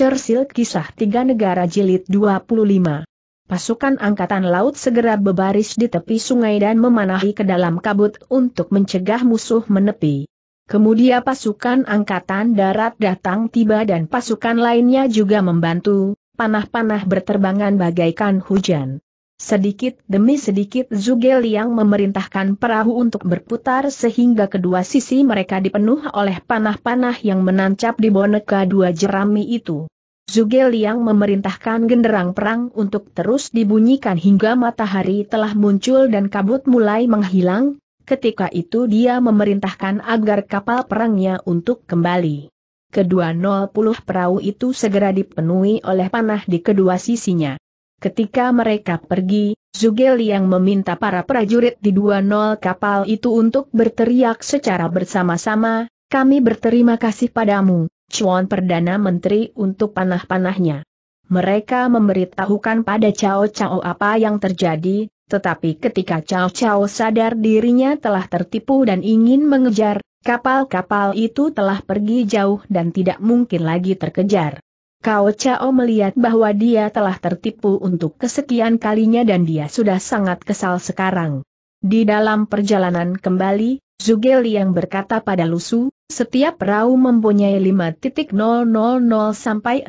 Churchill Kisah Tiga Negara Jilid 25 Pasukan Angkatan Laut segera berbaris di tepi sungai dan memanahi ke dalam kabut untuk mencegah musuh menepi. Kemudian pasukan Angkatan Darat datang tiba dan pasukan lainnya juga membantu, panah-panah berterbangan bagaikan hujan. Sedikit demi sedikit Zugel Liang memerintahkan perahu untuk berputar sehingga kedua sisi mereka dipenuh oleh panah-panah yang menancap di boneka dua jerami itu. Zugel Liang memerintahkan genderang perang untuk terus dibunyikan hingga matahari telah muncul dan kabut mulai menghilang, ketika itu dia memerintahkan agar kapal perangnya untuk kembali. Kedua 0 perahu itu segera dipenuhi oleh panah di kedua sisinya. Ketika mereka pergi, Zugel yang meminta para prajurit di dua nol kapal itu untuk berteriak secara bersama-sama, kami berterima kasih padamu, Chuan Perdana Menteri untuk panah-panahnya. Mereka memberitahukan pada Cao Cao apa yang terjadi, tetapi ketika Cao Cao sadar dirinya telah tertipu dan ingin mengejar, kapal-kapal itu telah pergi jauh dan tidak mungkin lagi terkejar. Kau Cao melihat bahwa dia telah tertipu untuk kesekian kalinya dan dia sudah sangat kesal sekarang. Di dalam perjalanan kembali, Zugel Liang berkata pada Lusu, setiap perahu mempunyai 5.000 sampai 6.000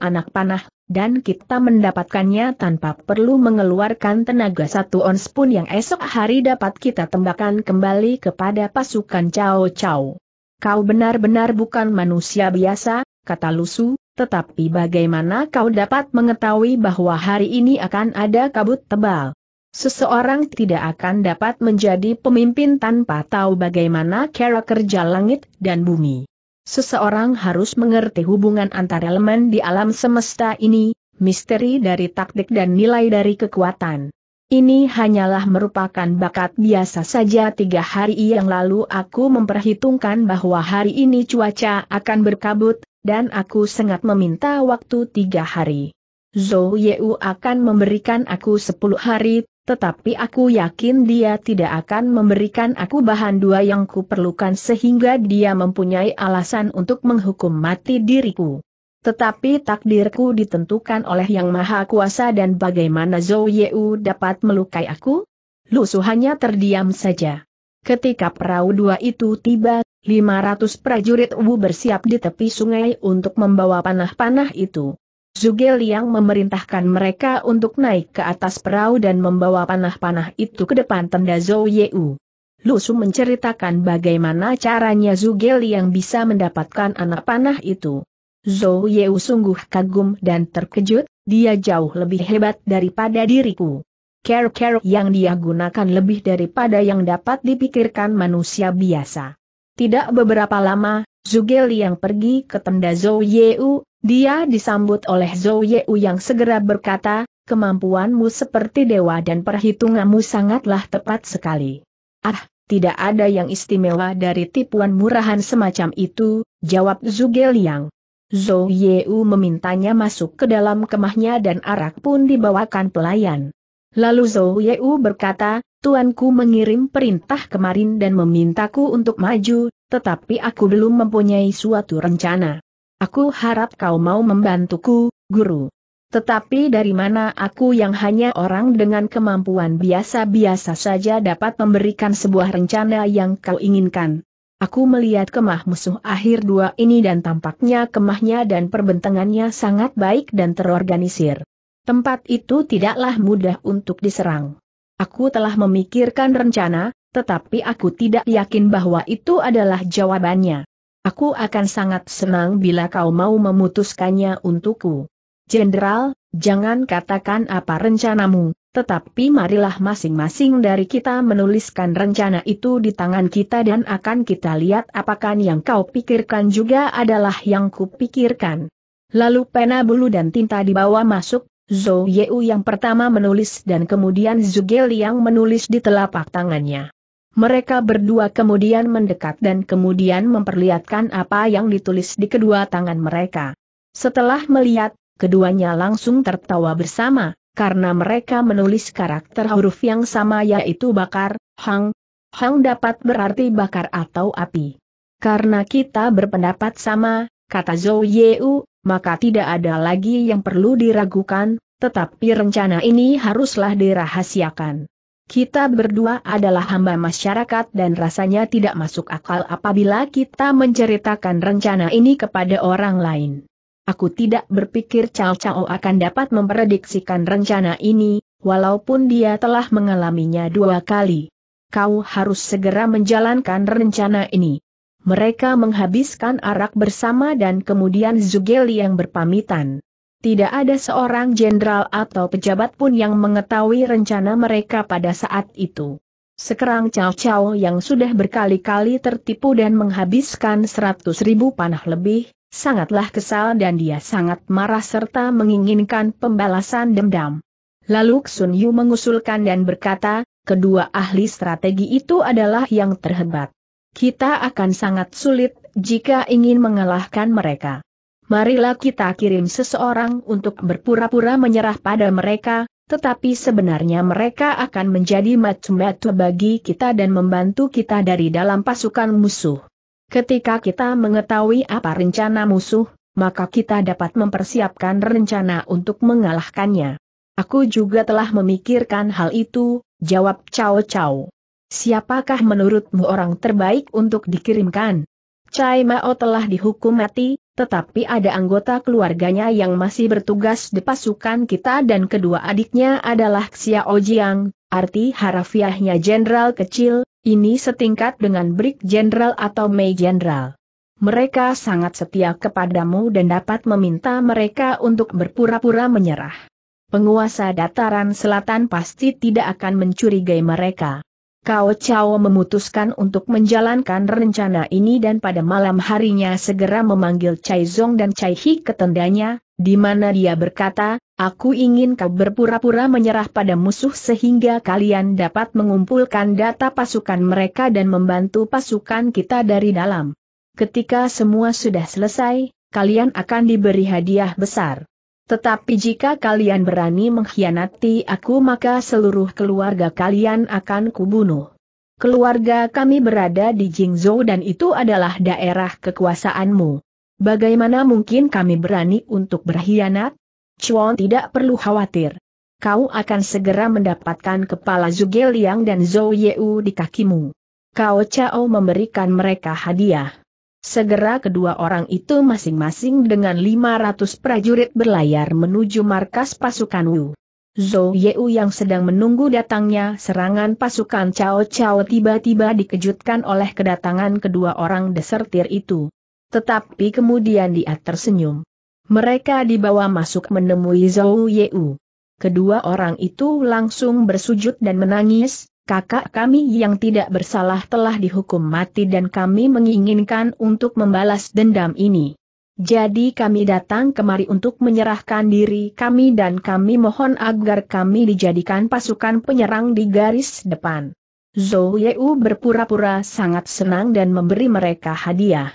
anak panah, dan kita mendapatkannya tanpa perlu mengeluarkan tenaga satu ons pun yang esok hari dapat kita tembakan kembali kepada pasukan Cao Cao. Kau benar-benar bukan manusia biasa, kata Lusu, tetapi bagaimana kau dapat mengetahui bahwa hari ini akan ada kabut tebal? Seseorang tidak akan dapat menjadi pemimpin tanpa tahu bagaimana cara kerja langit dan bumi. Seseorang harus mengerti hubungan antara elemen di alam semesta ini, misteri dari taktik dan nilai dari kekuatan. Ini hanyalah merupakan bakat biasa saja tiga hari yang lalu aku memperhitungkan bahwa hari ini cuaca akan berkabut, dan aku sangat meminta waktu tiga hari. Zhou Yeu akan memberikan aku sepuluh hari, tetapi aku yakin dia tidak akan memberikan aku bahan dua yang kuperlukan sehingga dia mempunyai alasan untuk menghukum mati diriku. Tetapi takdirku ditentukan oleh Yang Maha Kuasa dan bagaimana Zhou Yeu dapat melukai aku? Lu suhanya terdiam saja. Ketika perahu dua itu tiba, 500 prajurit Wu bersiap di tepi sungai untuk membawa panah-panah itu. Zuge Liang memerintahkan mereka untuk naik ke atas perahu dan membawa panah-panah itu ke depan tenda Zhou Yeu. Su menceritakan bagaimana caranya Zuge Liang bisa mendapatkan anak panah itu. Zhou Yeu sungguh kagum dan terkejut, dia jauh lebih hebat daripada diriku. Care-care yang dia gunakan lebih daripada yang dapat dipikirkan manusia biasa. Tidak beberapa lama, Zuge Liang pergi ke tenda Zhou Yeu, dia disambut oleh Zhou Yeu yang segera berkata, kemampuanmu seperti dewa dan perhitunganmu sangatlah tepat sekali. Ah, tidak ada yang istimewa dari tipuan murahan semacam itu, jawab Zuge Liang. Zhou Yeu memintanya masuk ke dalam kemahnya dan arak pun dibawakan pelayan. Lalu Zhou Yeu berkata, tuanku mengirim perintah kemarin dan memintaku untuk maju, tetapi aku belum mempunyai suatu rencana. Aku harap kau mau membantuku, guru. Tetapi dari mana aku yang hanya orang dengan kemampuan biasa-biasa saja dapat memberikan sebuah rencana yang kau inginkan? Aku melihat kemah musuh akhir dua ini dan tampaknya kemahnya dan perbentangannya sangat baik dan terorganisir. Tempat itu tidaklah mudah untuk diserang. Aku telah memikirkan rencana, tetapi aku tidak yakin bahwa itu adalah jawabannya. Aku akan sangat senang bila kau mau memutuskannya untukku. Jenderal, jangan katakan apa rencanamu, tetapi marilah masing-masing dari kita menuliskan rencana itu di tangan kita dan akan kita lihat apakah yang kau pikirkan juga adalah yang kupikirkan. Lalu pena bulu dan tinta dibawa masuk, Zhou Yeu yang pertama menulis dan kemudian Zugel Liang menulis di telapak tangannya. Mereka berdua kemudian mendekat dan kemudian memperlihatkan apa yang ditulis di kedua tangan mereka. Setelah melihat, keduanya langsung tertawa bersama, karena mereka menulis karakter huruf yang sama yaitu bakar, hang. Hang dapat berarti bakar atau api. Karena kita berpendapat sama, kata Zhou Yeu, maka tidak ada lagi yang perlu diragukan, tetapi rencana ini haruslah dirahasiakan. Kita berdua adalah hamba masyarakat dan rasanya tidak masuk akal apabila kita menceritakan rencana ini kepada orang lain. Aku tidak berpikir Cao Cao akan dapat memprediksikan rencana ini, walaupun dia telah mengalaminya dua kali. Kau harus segera menjalankan rencana ini. Mereka menghabiskan arak bersama dan kemudian Zugeli yang berpamitan. Tidak ada seorang jenderal atau pejabat pun yang mengetahui rencana mereka pada saat itu. Sekarang Cao Cao yang sudah berkali-kali tertipu dan menghabiskan seratus ribu panah lebih, sangatlah kesal dan dia sangat marah serta menginginkan pembalasan dendam. Lalu Sun Yu mengusulkan dan berkata, kedua ahli strategi itu adalah yang terhebat. Kita akan sangat sulit jika ingin mengalahkan mereka. Marilah kita kirim seseorang untuk berpura-pura menyerah pada mereka, tetapi sebenarnya mereka akan menjadi macam-macam bagi kita dan membantu kita dari dalam pasukan musuh. Ketika kita mengetahui apa rencana musuh, maka kita dapat mempersiapkan rencana untuk mengalahkannya. Aku juga telah memikirkan hal itu, jawab Cao Cao. Siapakah menurutmu orang terbaik untuk dikirimkan? Chai Mao telah dihukum mati, tetapi ada anggota keluarganya yang masih bertugas di pasukan kita dan kedua adiknya adalah Xiao Jiang, arti harafiahnya jenderal kecil, ini setingkat dengan Brig Jenderal atau Mei Jenderal. Mereka sangat setia kepadamu dan dapat meminta mereka untuk berpura-pura menyerah. Penguasa dataran selatan pasti tidak akan mencurigai mereka kau Chao memutuskan untuk menjalankan rencana ini dan pada malam harinya segera memanggil Chai Zong dan Chai Hi ke tendanya, di mana dia berkata, aku ingin kau berpura-pura menyerah pada musuh sehingga kalian dapat mengumpulkan data pasukan mereka dan membantu pasukan kita dari dalam. Ketika semua sudah selesai, kalian akan diberi hadiah besar. Tetapi jika kalian berani mengkhianati aku maka seluruh keluarga kalian akan kubunuh. Keluarga kami berada di Jingzhou dan itu adalah daerah kekuasaanmu. Bagaimana mungkin kami berani untuk berkhianat? Chuan tidak perlu khawatir. Kau akan segera mendapatkan kepala Zhuge Liang dan Zhou Yeu di kakimu. Kau Chao memberikan mereka hadiah. Segera kedua orang itu masing-masing dengan 500 prajurit berlayar menuju markas pasukan Wu. Zhou Yeu yang sedang menunggu datangnya serangan pasukan Cao Cao tiba-tiba dikejutkan oleh kedatangan kedua orang desertir itu. Tetapi kemudian dia tersenyum. Mereka dibawa masuk menemui Zhou Yeu. Kedua orang itu langsung bersujud dan menangis, kakak kami yang tidak bersalah telah dihukum mati dan kami menginginkan untuk membalas dendam ini. Jadi kami datang kemari untuk menyerahkan diri kami dan kami mohon agar kami dijadikan pasukan penyerang di garis depan. Zhou Yeu berpura-pura sangat senang dan memberi mereka hadiah.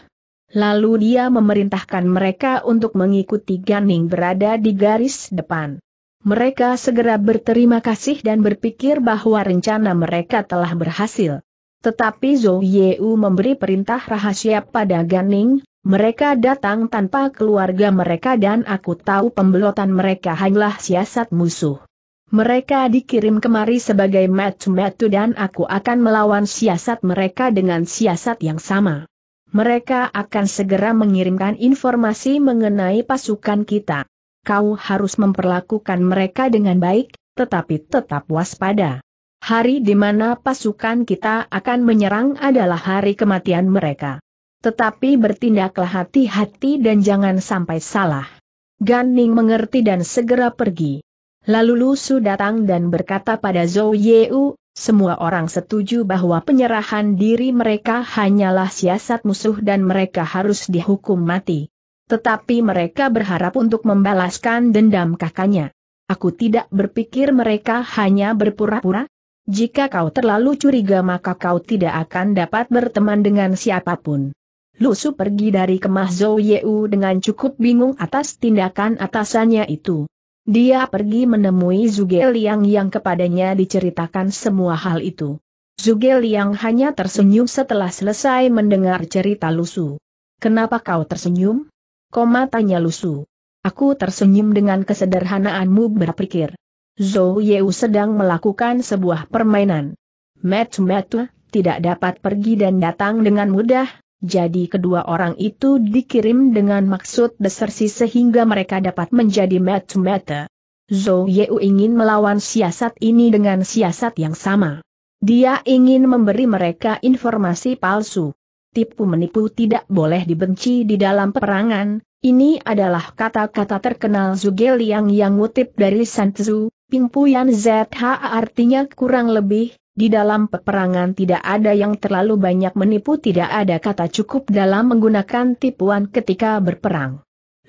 Lalu dia memerintahkan mereka untuk mengikuti Ganing berada di garis depan mereka segera berterima kasih dan berpikir bahwa rencana mereka telah berhasil. Tetapi Zhou Yeu memberi perintah rahasia pada Ganing, mereka datang tanpa keluarga mereka dan aku tahu pembelotan mereka hanyalah siasat musuh. Mereka dikirim kemari sebagai metu-metu dan aku akan melawan siasat mereka dengan siasat yang sama. Mereka akan segera mengirimkan informasi mengenai pasukan kita kau harus memperlakukan mereka dengan baik, tetapi tetap waspada. Hari di mana pasukan kita akan menyerang adalah hari kematian mereka. Tetapi bertindaklah hati-hati dan jangan sampai salah. Ganing mengerti dan segera pergi. Lalu Lu Su datang dan berkata pada Zhou Yeu, semua orang setuju bahwa penyerahan diri mereka hanyalah siasat musuh dan mereka harus dihukum mati. Tetapi mereka berharap untuk membalaskan dendam kakaknya. Aku tidak berpikir mereka hanya berpura-pura. Jika kau terlalu curiga maka kau tidak akan dapat berteman dengan siapapun. Lusu pergi dari kemah Zhou Yeu dengan cukup bingung atas tindakan atasannya itu. Dia pergi menemui Zuge Liang yang kepadanya diceritakan semua hal itu. Zuge Liang hanya tersenyum setelah selesai mendengar cerita Lusu. Kenapa kau tersenyum? Koma tanya lusu. Aku tersenyum dengan kesederhanaanmu berpikir. Zhou Yeu sedang melakukan sebuah permainan. Metu-metu, tidak dapat pergi dan datang dengan mudah, jadi kedua orang itu dikirim dengan maksud desersi sehingga mereka dapat menjadi metu-metu. Zhou Yeu ingin melawan siasat ini dengan siasat yang sama. Dia ingin memberi mereka informasi palsu tipu menipu tidak boleh dibenci di dalam peperangan, ini adalah kata-kata terkenal Zuge Liang yang ngutip dari Sun Tzu, Pingpuyan ZHA artinya kurang lebih, di dalam peperangan tidak ada yang terlalu banyak menipu tidak ada kata cukup dalam menggunakan tipuan ketika berperang.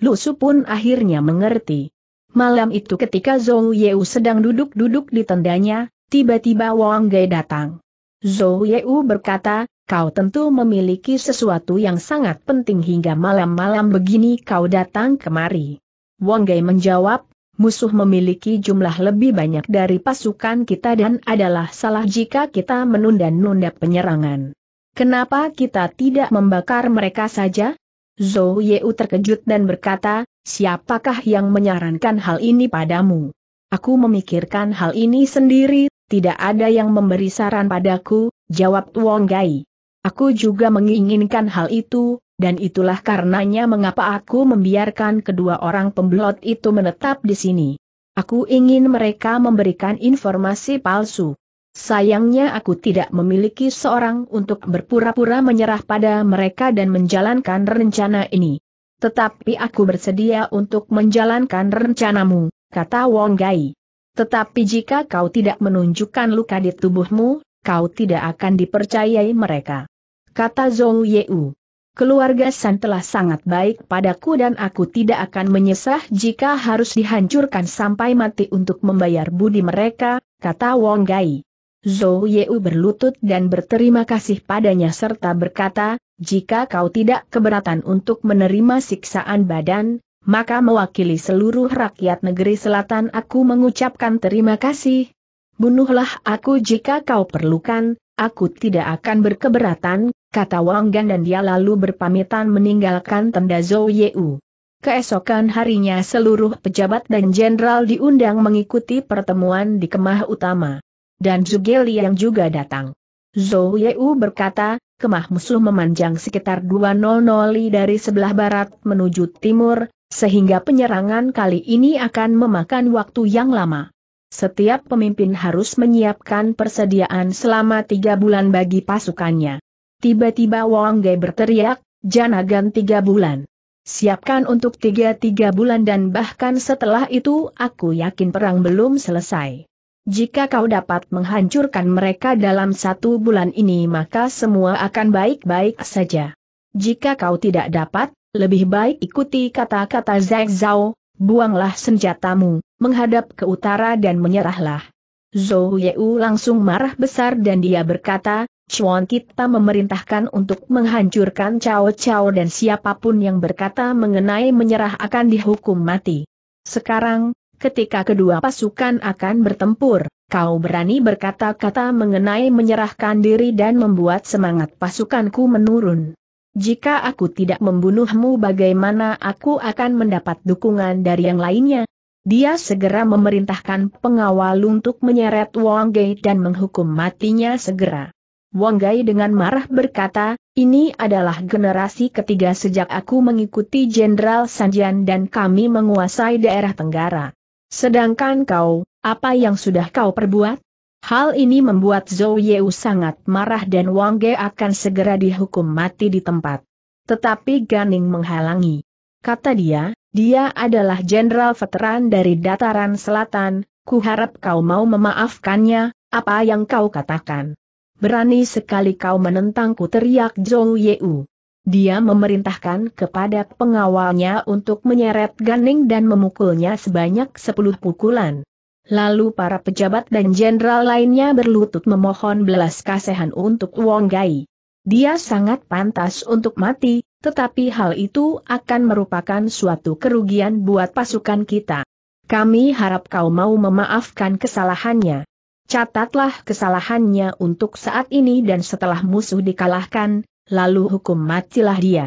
Lu Su pun akhirnya mengerti. Malam itu ketika Zhou Yeu sedang duduk-duduk di tendanya, tiba-tiba Wang Gai datang. Zhou Yeu berkata, Kau tentu memiliki sesuatu yang sangat penting hingga malam-malam begini kau datang kemari. Wang Gai menjawab, musuh memiliki jumlah lebih banyak dari pasukan kita dan adalah salah jika kita menunda-nunda penyerangan. Kenapa kita tidak membakar mereka saja? Zhou Yeu terkejut dan berkata, siapakah yang menyarankan hal ini padamu? Aku memikirkan hal ini sendiri, tidak ada yang memberi saran padaku, jawab Wang Gai. Aku juga menginginkan hal itu, dan itulah karenanya mengapa aku membiarkan kedua orang pembelot itu menetap di sini. Aku ingin mereka memberikan informasi palsu. Sayangnya aku tidak memiliki seorang untuk berpura-pura menyerah pada mereka dan menjalankan rencana ini. Tetapi aku bersedia untuk menjalankan rencanamu, kata Wong Gai. Tetapi jika kau tidak menunjukkan luka di tubuhmu, kau tidak akan dipercayai mereka kata Zhou Yeu. Keluarga San telah sangat baik padaku dan aku tidak akan menyesah jika harus dihancurkan sampai mati untuk membayar budi mereka, kata Wong Gai. Zhou Yeu berlutut dan berterima kasih padanya serta berkata, jika kau tidak keberatan untuk menerima siksaan badan, maka mewakili seluruh rakyat negeri selatan aku mengucapkan terima kasih. Bunuhlah aku jika kau perlukan, Aku tidak akan berkeberatan, kata Wang Gan dan dia lalu berpamitan meninggalkan tenda Zhou Yeu. Keesokan harinya seluruh pejabat dan jenderal diundang mengikuti pertemuan di kemah utama. Dan Zhuge Liang juga datang. Zhou Yeu berkata, kemah musuh memanjang sekitar 200 li dari sebelah barat menuju timur, sehingga penyerangan kali ini akan memakan waktu yang lama. Setiap pemimpin harus menyiapkan persediaan selama tiga bulan bagi pasukannya. Tiba-tiba Wang Ge berteriak, janagan tiga bulan. Siapkan untuk tiga-tiga bulan dan bahkan setelah itu aku yakin perang belum selesai. Jika kau dapat menghancurkan mereka dalam satu bulan ini maka semua akan baik-baik saja. Jika kau tidak dapat, lebih baik ikuti kata-kata Zhao buanglah senjatamu, menghadap ke utara dan menyerahlah. Zhou Yeu langsung marah besar dan dia berkata, Chuan kita memerintahkan untuk menghancurkan Cao Cao dan siapapun yang berkata mengenai menyerah akan dihukum mati. Sekarang, ketika kedua pasukan akan bertempur, kau berani berkata-kata mengenai menyerahkan diri dan membuat semangat pasukanku menurun. Jika aku tidak membunuhmu bagaimana aku akan mendapat dukungan dari yang lainnya? Dia segera memerintahkan pengawal untuk menyeret Wang Gai dan menghukum matinya segera. Wang Gai dengan marah berkata, ini adalah generasi ketiga sejak aku mengikuti Jenderal Sanjian dan kami menguasai daerah Tenggara. Sedangkan kau, apa yang sudah kau perbuat? Hal ini membuat Zhou Yeu sangat marah dan Wang Ge akan segera dihukum mati di tempat. Tetapi Ganing menghalangi. Kata dia, dia adalah jenderal veteran dari dataran selatan, ku harap kau mau memaafkannya, apa yang kau katakan. Berani sekali kau menentangku teriak Zhou Yeu. Dia memerintahkan kepada pengawalnya untuk menyeret Ganing dan memukulnya sebanyak 10 pukulan. Lalu para pejabat dan jenderal lainnya berlutut memohon belas kasihan untuk Wong Gai. Dia sangat pantas untuk mati, tetapi hal itu akan merupakan suatu kerugian buat pasukan kita. Kami harap kau mau memaafkan kesalahannya. Catatlah kesalahannya untuk saat ini dan setelah musuh dikalahkan, lalu hukum matilah dia.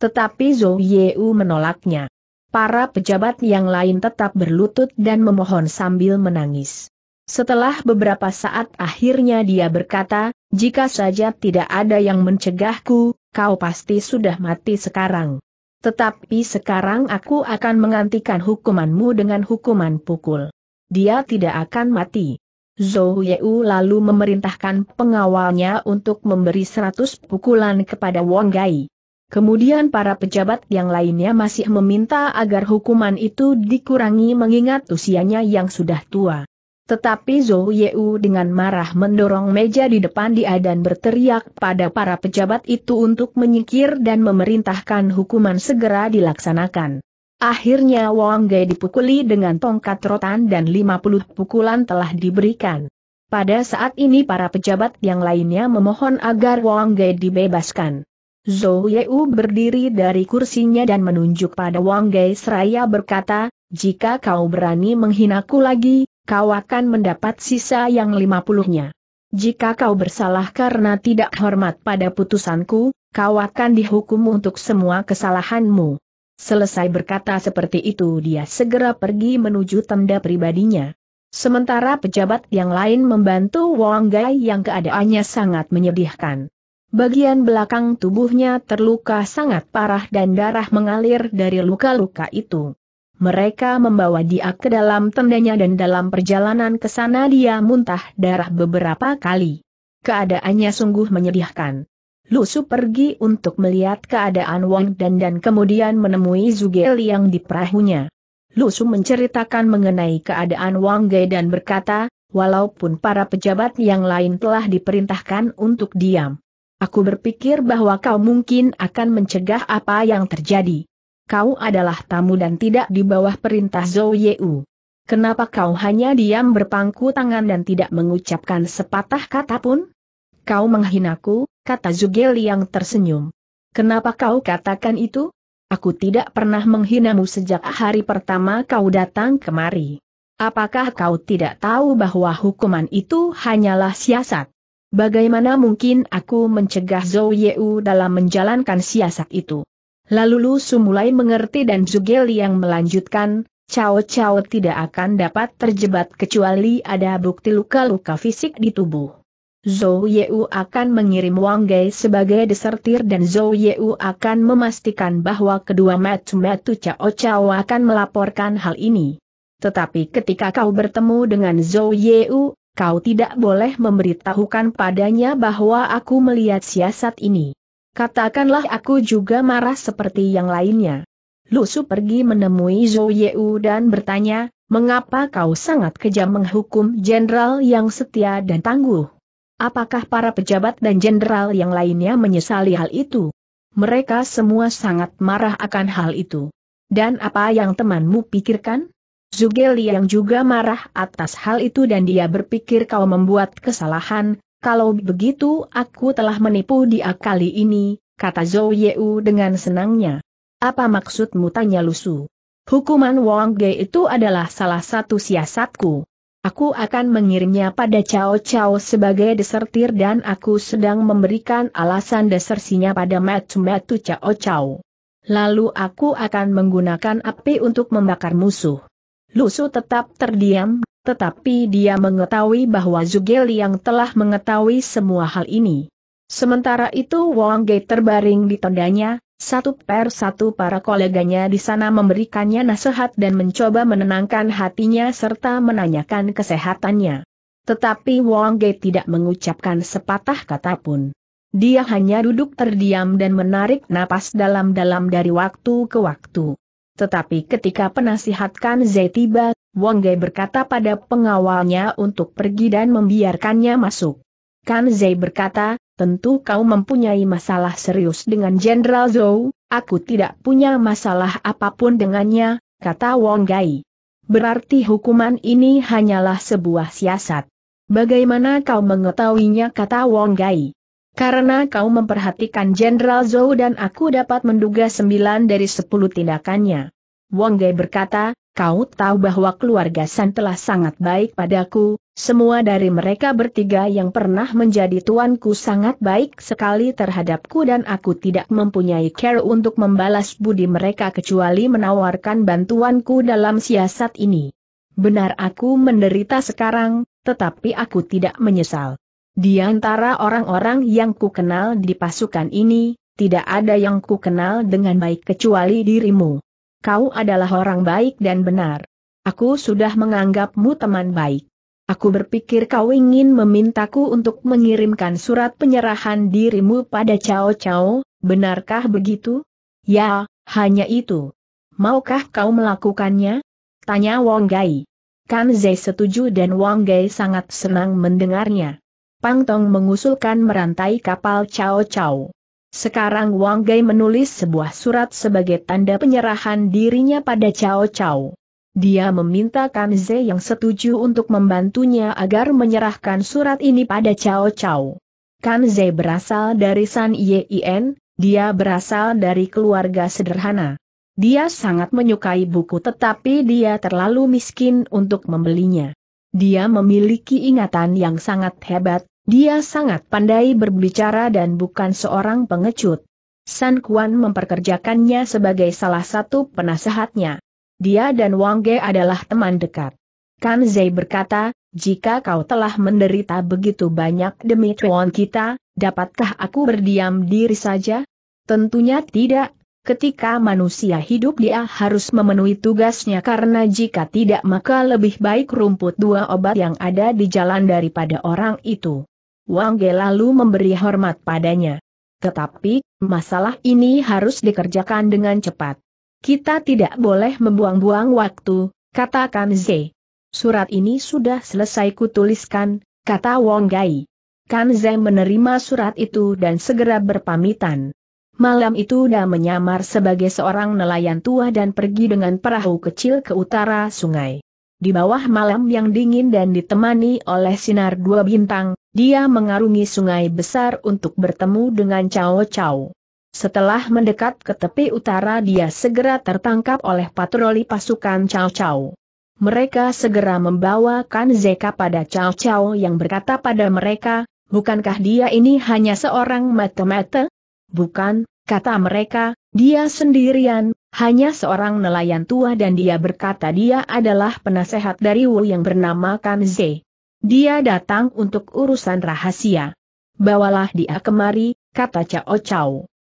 Tetapi Zhou Yeu menolaknya para pejabat yang lain tetap berlutut dan memohon sambil menangis. Setelah beberapa saat akhirnya dia berkata, jika saja tidak ada yang mencegahku, kau pasti sudah mati sekarang. Tetapi sekarang aku akan menggantikan hukumanmu dengan hukuman pukul. Dia tidak akan mati. Zhou Yeu lalu memerintahkan pengawalnya untuk memberi seratus pukulan kepada Wang Gai. Kemudian para pejabat yang lainnya masih meminta agar hukuman itu dikurangi mengingat usianya yang sudah tua. Tetapi Zhou Yeu dengan marah mendorong meja di depan dia dan berteriak pada para pejabat itu untuk menyingkir dan memerintahkan hukuman segera dilaksanakan. Akhirnya Wang Gai dipukuli dengan tongkat rotan dan 50 pukulan telah diberikan. Pada saat ini para pejabat yang lainnya memohon agar Wang Gai dibebaskan. Zhou Yeu berdiri dari kursinya dan menunjuk pada Wang Gai seraya berkata, jika kau berani menghinaku lagi, kau akan mendapat sisa yang lima puluhnya. Jika kau bersalah karena tidak hormat pada putusanku, kau akan dihukum untuk semua kesalahanmu. Selesai berkata seperti itu dia segera pergi menuju tenda pribadinya. Sementara pejabat yang lain membantu Wang Gai yang keadaannya sangat menyedihkan. Bagian belakang tubuhnya terluka sangat parah dan darah mengalir dari luka-luka itu. Mereka membawa dia ke dalam tendanya dan dalam perjalanan ke sana dia muntah darah beberapa kali. Keadaannya sungguh menyedihkan. Lusu pergi untuk melihat keadaan Wang Dan dan kemudian menemui Zuge Liang di perahunya. Lusu menceritakan mengenai keadaan Wang Gei dan berkata, walaupun para pejabat yang lain telah diperintahkan untuk diam. Aku berpikir bahwa kau mungkin akan mencegah apa yang terjadi. Kau adalah tamu dan tidak di bawah perintah Zhou Yeu. Kenapa kau hanya diam berpangku tangan dan tidak mengucapkan sepatah kata pun? Kau menghinaku, kata Zugel Liang tersenyum. Kenapa kau katakan itu? Aku tidak pernah menghinamu sejak hari pertama kau datang kemari. Apakah kau tidak tahu bahwa hukuman itu hanyalah siasat? Bagaimana mungkin aku mencegah Zhou Yeu dalam menjalankan siasat itu? Lalu Lu mulai mengerti dan Zugel yang melanjutkan, Cao Cao tidak akan dapat terjebat kecuali ada bukti luka-luka fisik di tubuh. Zhou Yeu akan mengirim Wang Gai sebagai desertir dan Zhou Yeu akan memastikan bahwa kedua metu-metu Cao Cao akan melaporkan hal ini. Tetapi ketika kau bertemu dengan Zhou Yeu, kau tidak boleh memberitahukan padanya bahwa aku melihat siasat ini. Katakanlah aku juga marah seperti yang lainnya. Lusu pergi menemui Zhou Yeu dan bertanya, mengapa kau sangat kejam menghukum jenderal yang setia dan tangguh? Apakah para pejabat dan jenderal yang lainnya menyesali hal itu? Mereka semua sangat marah akan hal itu. Dan apa yang temanmu pikirkan? Zuge Liang juga marah atas hal itu dan dia berpikir kau membuat kesalahan, kalau begitu aku telah menipu dia kali ini, kata Zhou Yeu dengan senangnya. Apa maksudmu tanya Lusu? Hukuman Wang Ge itu adalah salah satu siasatku. Aku akan mengirimnya pada Cao Cao sebagai desertir dan aku sedang memberikan alasan desersinya pada Matu Matu Cao Cao. Lalu aku akan menggunakan api untuk membakar musuh. Lusu tetap terdiam, tetapi dia mengetahui bahwa Zugel yang telah mengetahui semua hal ini. Sementara itu Wang Ge terbaring di tendanya, satu per satu para koleganya di sana memberikannya nasihat dan mencoba menenangkan hatinya serta menanyakan kesehatannya. Tetapi Wang Ge tidak mengucapkan sepatah kata pun. Dia hanya duduk terdiam dan menarik napas dalam-dalam dari waktu ke waktu. Tetapi ketika penasihat Kan Zai tiba, Wang Ge berkata pada pengawalnya untuk pergi dan membiarkannya masuk. Kan Zai berkata, tentu kau mempunyai masalah serius dengan Jenderal Zhou, aku tidak punya masalah apapun dengannya, kata Wang Gai. Berarti hukuman ini hanyalah sebuah siasat. Bagaimana kau mengetahuinya kata Wang Gai? Karena kau memperhatikan Jenderal Zhou dan aku dapat menduga sembilan dari sepuluh tindakannya. Wang Gai berkata, kau tahu bahwa keluarga San telah sangat baik padaku, semua dari mereka bertiga yang pernah menjadi tuanku sangat baik sekali terhadapku dan aku tidak mempunyai care untuk membalas budi mereka kecuali menawarkan bantuanku dalam siasat ini. Benar aku menderita sekarang, tetapi aku tidak menyesal. Di antara orang-orang yang kukenal di pasukan ini, tidak ada yang kukenal dengan baik kecuali dirimu. Kau adalah orang baik dan benar. Aku sudah menganggapmu teman baik. Aku berpikir kau ingin memintaku untuk mengirimkan surat penyerahan dirimu pada Cao Cao, benarkah begitu? Ya, hanya itu. Maukah kau melakukannya? Tanya Wang Gai. Kan Zai setuju dan Wang Gai sangat senang mendengarnya. Pang Tong mengusulkan merantai kapal Cao Cao. Sekarang Wang Gai menulis sebuah surat sebagai tanda penyerahan dirinya pada Cao Cao. Dia meminta Kan Ze yang setuju untuk membantunya agar menyerahkan surat ini pada Cao Cao. Kan Ze berasal dari San Yin, dia berasal dari keluarga sederhana. Dia sangat menyukai buku tetapi dia terlalu miskin untuk membelinya. Dia memiliki ingatan yang sangat hebat, dia sangat pandai berbicara dan bukan seorang pengecut. San Kuan memperkerjakannya sebagai salah satu penasehatnya. Dia dan Wang Ge adalah teman dekat. Kan Zai berkata, jika kau telah menderita begitu banyak demi tuan kita, dapatkah aku berdiam diri saja? Tentunya tidak. Ketika manusia hidup dia harus memenuhi tugasnya karena jika tidak maka lebih baik rumput dua obat yang ada di jalan daripada orang itu. Wang Ge lalu memberi hormat padanya. Tetapi, masalah ini harus dikerjakan dengan cepat. Kita tidak boleh membuang-buang waktu, kata Kanze. Surat ini sudah selesai kutuliskan, kata Wang Gai. Kanze menerima surat itu dan segera berpamitan. Malam itu dia menyamar sebagai seorang nelayan tua dan pergi dengan perahu kecil ke utara sungai. Di bawah malam yang dingin dan ditemani oleh sinar dua bintang, dia mengarungi sungai besar untuk bertemu dengan Cao Cao. Setelah mendekat ke tepi utara dia segera tertangkap oleh patroli pasukan Cao Cao. Mereka segera membawa Kan Zeka pada Cao Cao yang berkata pada mereka, bukankah dia ini hanya seorang mata-mata? Bukan, kata mereka, dia sendirian, hanya seorang nelayan tua dan dia berkata dia adalah penasehat dari Wu yang bernama Kan Ze. Dia datang untuk urusan rahasia. Bawalah dia kemari, kata Cao Cao.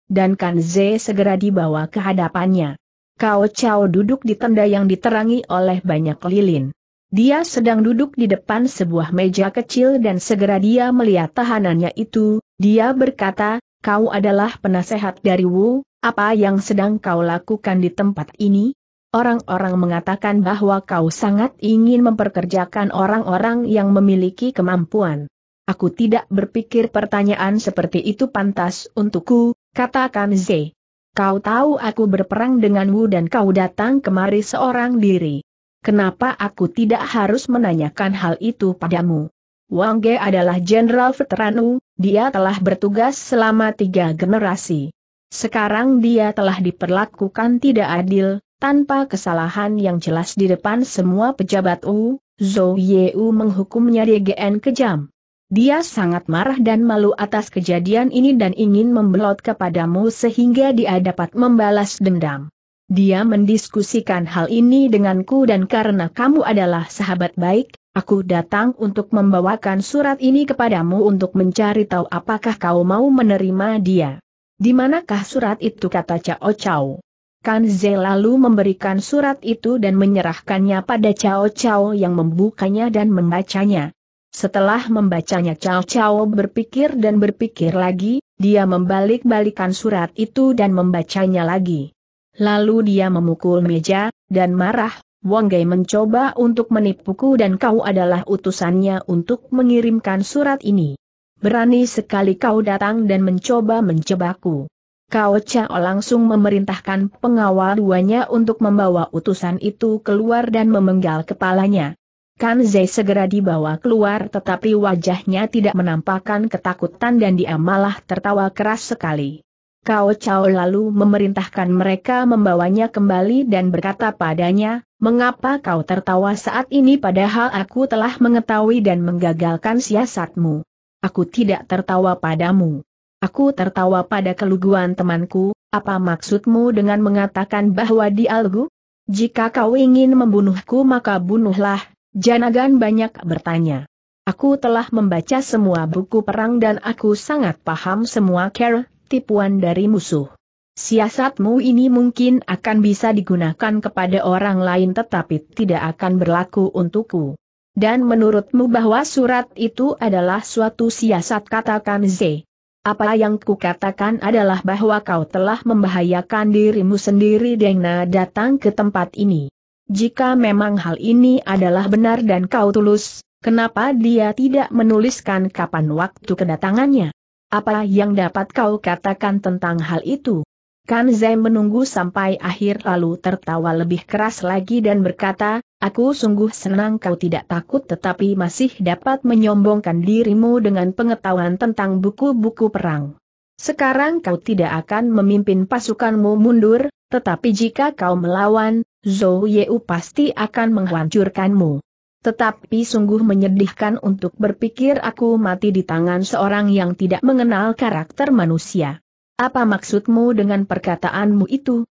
Dan Kan Ze segera dibawa ke hadapannya. Cao Cao duduk di tenda yang diterangi oleh banyak lilin. Dia sedang duduk di depan sebuah meja kecil dan segera dia melihat tahanannya itu, dia berkata, kau adalah penasehat dari Wu, apa yang sedang kau lakukan di tempat ini? Orang-orang mengatakan bahwa kau sangat ingin memperkerjakan orang-orang yang memiliki kemampuan. Aku tidak berpikir pertanyaan seperti itu pantas untukku, katakan Z. Kau tahu aku berperang dengan Wu dan kau datang kemari seorang diri. Kenapa aku tidak harus menanyakan hal itu padamu? Wang Ge adalah jenderal veteran U, dia telah bertugas selama tiga generasi. Sekarang dia telah diperlakukan tidak adil, tanpa kesalahan yang jelas di depan semua pejabat U, Zhou Yeu menghukumnya DGN kejam. Dia sangat marah dan malu atas kejadian ini dan ingin membelot kepadamu sehingga dia dapat membalas dendam. Dia mendiskusikan hal ini denganku dan karena kamu adalah sahabat baik, Aku datang untuk membawakan surat ini kepadamu untuk mencari tahu apakah kau mau menerima dia. Di manakah surat itu kata Cao Cao. Kan Ze lalu memberikan surat itu dan menyerahkannya pada Cao Cao yang membukanya dan membacanya. Setelah membacanya Cao Cao berpikir dan berpikir lagi, dia membalik-balikan surat itu dan membacanya lagi. Lalu dia memukul meja, dan marah, Wang Gai mencoba untuk menipuku dan kau adalah utusannya untuk mengirimkan surat ini. Berani sekali kau datang dan mencoba menjebakku. Kau Chao langsung memerintahkan pengawal duanya untuk membawa utusan itu keluar dan memenggal kepalanya. Kan Zai segera dibawa keluar tetapi wajahnya tidak menampakkan ketakutan dan dia malah tertawa keras sekali. Kau Chao lalu memerintahkan mereka membawanya kembali dan berkata padanya, Mengapa kau tertawa saat ini padahal aku telah mengetahui dan menggagalkan siasatmu? Aku tidak tertawa padamu. Aku tertawa pada keluguan temanku, apa maksudmu dengan mengatakan bahwa dialgu? Jika kau ingin membunuhku maka bunuhlah, Janagan banyak bertanya. Aku telah membaca semua buku perang dan aku sangat paham semua care, tipuan dari musuh. Siasatmu ini mungkin akan bisa digunakan kepada orang lain tetapi tidak akan berlaku untukku. Dan menurutmu bahwa surat itu adalah suatu siasat katakan Z. Apa yang kukatakan adalah bahwa kau telah membahayakan dirimu sendiri dengan datang ke tempat ini. Jika memang hal ini adalah benar dan kau tulus, kenapa dia tidak menuliskan kapan waktu kedatangannya? Apa yang dapat kau katakan tentang hal itu? Kan Zai menunggu sampai akhir lalu tertawa lebih keras lagi dan berkata, aku sungguh senang kau tidak takut tetapi masih dapat menyombongkan dirimu dengan pengetahuan tentang buku-buku perang. Sekarang kau tidak akan memimpin pasukanmu mundur, tetapi jika kau melawan, Zhou Yeu pasti akan menghancurkanmu. Tetapi sungguh menyedihkan untuk berpikir aku mati di tangan seorang yang tidak mengenal karakter manusia. Apa maksudmu dengan perkataanmu itu?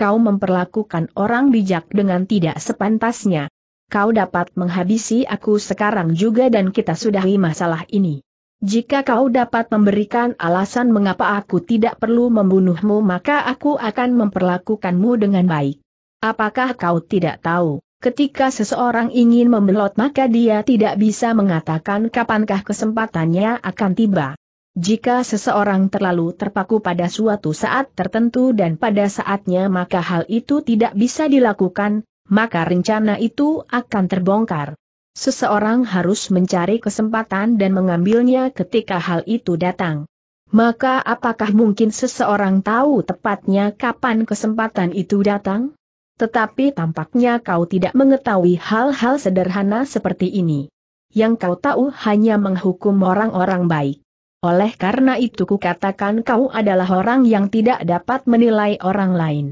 Kau memperlakukan orang bijak dengan tidak sepantasnya. Kau dapat menghabisi aku sekarang juga dan kita sudahi masalah ini. Jika kau dapat memberikan alasan mengapa aku tidak perlu membunuhmu maka aku akan memperlakukanmu dengan baik. Apakah kau tidak tahu? Ketika seseorang ingin membelot maka dia tidak bisa mengatakan kapankah kesempatannya akan tiba. Jika seseorang terlalu terpaku pada suatu saat tertentu dan pada saatnya maka hal itu tidak bisa dilakukan, maka rencana itu akan terbongkar. Seseorang harus mencari kesempatan dan mengambilnya ketika hal itu datang. Maka apakah mungkin seseorang tahu tepatnya kapan kesempatan itu datang? Tetapi tampaknya kau tidak mengetahui hal-hal sederhana seperti ini. Yang kau tahu hanya menghukum orang-orang baik. Oleh karena itu kukatakan kau adalah orang yang tidak dapat menilai orang lain.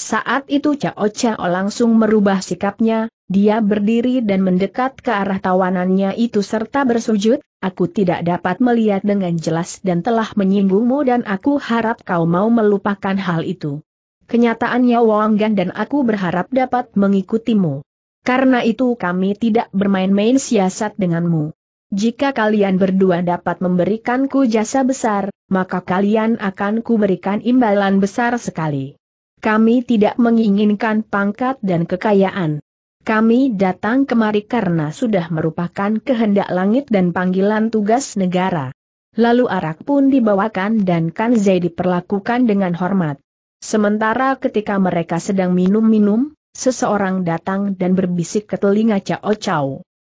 Saat itu Cao Cao langsung merubah sikapnya, dia berdiri dan mendekat ke arah tawanannya itu serta bersujud, aku tidak dapat melihat dengan jelas dan telah menyinggungmu dan aku harap kau mau melupakan hal itu. Kenyataannya Wanggan dan aku berharap dapat mengikutimu. Karena itu kami tidak bermain-main siasat denganmu. Jika kalian berdua dapat memberikanku jasa besar, maka kalian akan kuberikan imbalan besar sekali. Kami tidak menginginkan pangkat dan kekayaan. Kami datang kemari karena sudah merupakan kehendak langit dan panggilan tugas negara. Lalu arak pun dibawakan dan Kanzai diperlakukan dengan hormat. Sementara ketika mereka sedang minum-minum, seseorang datang dan berbisik ke telinga Cao Cao.